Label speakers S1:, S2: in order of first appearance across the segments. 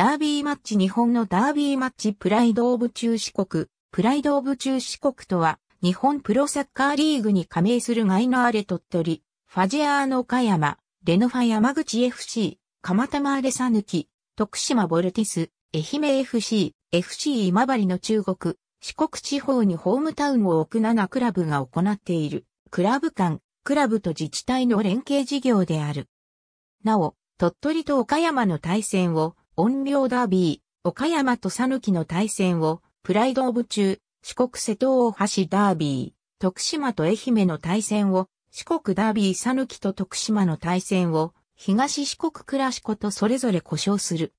S1: ダービーマッチ日本のダービーマッチプライドオブ中四国。プライドオブ中四国とは、日本プロサッカーリーグに加盟するガイナーレ鳥取、ファジアーノ岡山、レノファ山口 FC、釜玉マーレサヌキ、徳島ボルティス、愛媛 FC、FC 今治の中国、四国地方にホームタウンを置く7クラブが行っている、クラブ間、クラブと自治体の連携事業である。なお、鳥取と岡山の対戦を、音量ダービー、岡山と讃岐の対戦を、プライドオブ中、四国瀬戸大橋ダービー、徳島と愛媛の対戦を、四国ダービー讃岐と徳島の対戦を、東四国クラシコとそれぞれ故障する。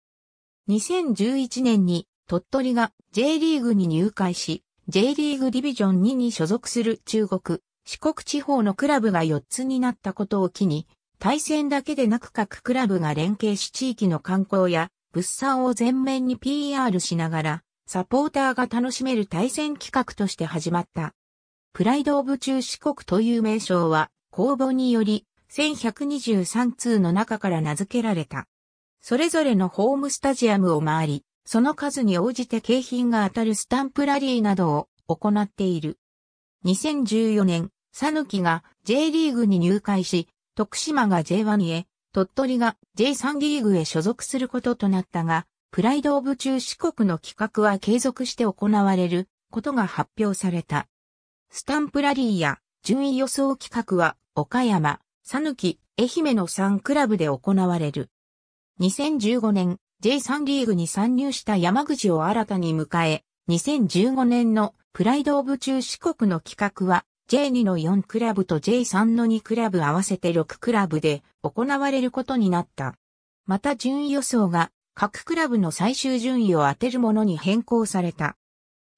S1: 2011年に鳥取が J リーグに入会し、J リーグディビジョン2に所属する中国、四国地方のクラブが4つになったことを機に、対戦だけでなく各クラブが連携し地域の観光や物産を前面に PR しながら、サポーターが楽しめる対戦企画として始まった。プライド・オブ・中四国という名称は、公募により、1123通の中から名付けられた。それぞれのホームスタジアムを回り、その数に応じて景品が当たるスタンプラリーなどを行っている。2014年、サヌキが J リーグに入会し、徳島が J1 へ、鳥取が J3 リーグへ所属することとなったが、プライドオブ中四国の企画は継続して行われることが発表された。スタンプラリーや順位予想企画は岡山、佐抜、愛媛の3クラブで行われる。2015年 J3 リーグに参入した山口を新たに迎え、2015年のプライドオブ中四国の企画は J2 の4クラブと J3 の2クラブ合わせて6クラブで行われることになった。また順位予想が各クラブの最終順位を当てるものに変更された。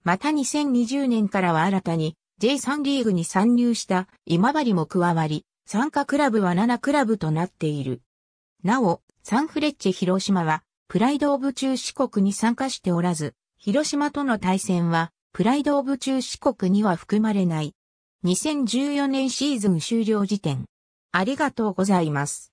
S1: また2020年からは新たに J3 リーグに参入した今治も加わり、参加クラブは7クラブとなっている。なお、サンフレッチェ広島はプライドオブ中四国に参加しておらず、広島との対戦はプライドオブ中四国には含まれない。2014年シーズン終了時点。ありがとうございます。